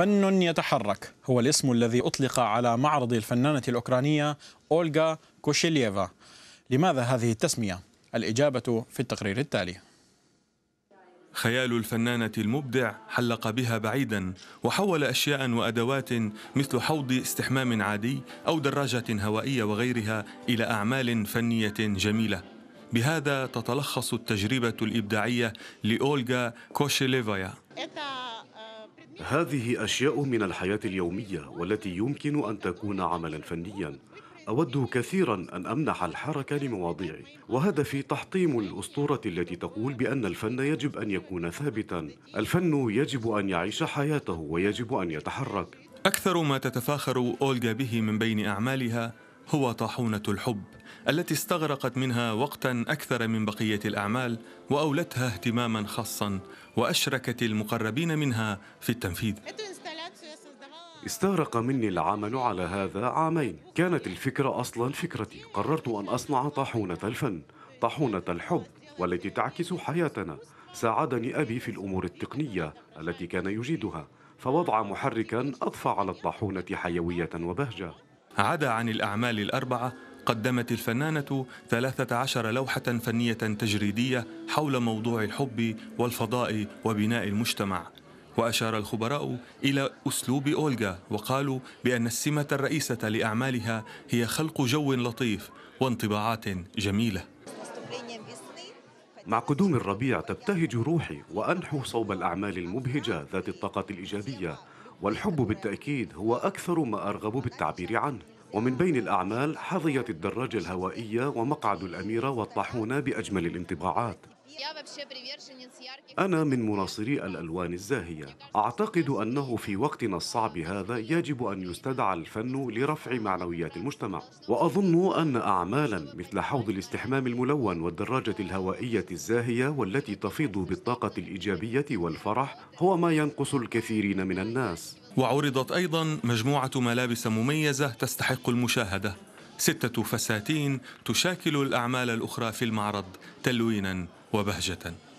فن يتحرك هو الاسم الذي أطلق على معرض الفنانة الأوكرانية أولغا كوشيليفا لماذا هذه التسمية؟ الإجابة في التقرير التالي خيال الفنانة المبدع حلق بها بعيدا وحول أشياء وأدوات مثل حوض استحمام عادي أو دراجة هوائية وغيرها إلى أعمال فنية جميلة بهذا تتلخص التجربة الإبداعية لأولغا كوشيليفايا هذه أشياء من الحياة اليومية والتي يمكن أن تكون عملا فنيا أود كثيرا أن أمنح الحركة لمواضيعي وهدفي تحطيم الأسطورة التي تقول بأن الفن يجب أن يكون ثابتا الفن يجب أن يعيش حياته ويجب أن يتحرك أكثر ما تتفاخر أولغا به من بين أعمالها هو طاحونة الحب التي استغرقت منها وقتا اكثر من بقيه الاعمال واولتها اهتماما خاصا واشركت المقربين منها في التنفيذ استغرق مني العمل على هذا عامين كانت الفكرة أصلا فكرتي قررت أن أصنع طاحونة الفن طاحونة الحب والتي تعكس حياتنا ساعدني أبي في الأمور التقنية التي كان يجيدها فوضع محركا أضفى على الطاحونة حيوية وبهجة عدا عن الأعمال الأربعة قدمت الفنانة 13 لوحة فنية تجريدية حول موضوع الحب والفضاء وبناء المجتمع وأشار الخبراء إلى أسلوب أولغا وقالوا بأن السمة الرئيسة لأعمالها هي خلق جو لطيف وانطباعات جميلة مع قدوم الربيع تبتهج روحي وأنحو صوب الأعمال المبهجة ذات الطاقة الإيجابية والحب بالتأكيد هو أكثر ما أرغب بالتعبير عنه ومن بين الأعمال حظيت الدراجة الهوائية ومقعد الأميرة والطاحونة بأجمل الانطباعات أنا من مناصري الألوان الزاهية أعتقد أنه في وقتنا الصعب هذا يجب أن يستدعى الفن لرفع معنويات المجتمع وأظن أن أعمالا مثل حوض الاستحمام الملون والدراجة الهوائية الزاهية والتي تفيض بالطاقة الإيجابية والفرح هو ما ينقص الكثيرين من الناس وعرضت أيضا مجموعة ملابس مميزة تستحق المشاهدة ستة فساتين تشاكل الأعمال الأخرى في المعرض تلوينا وبهجة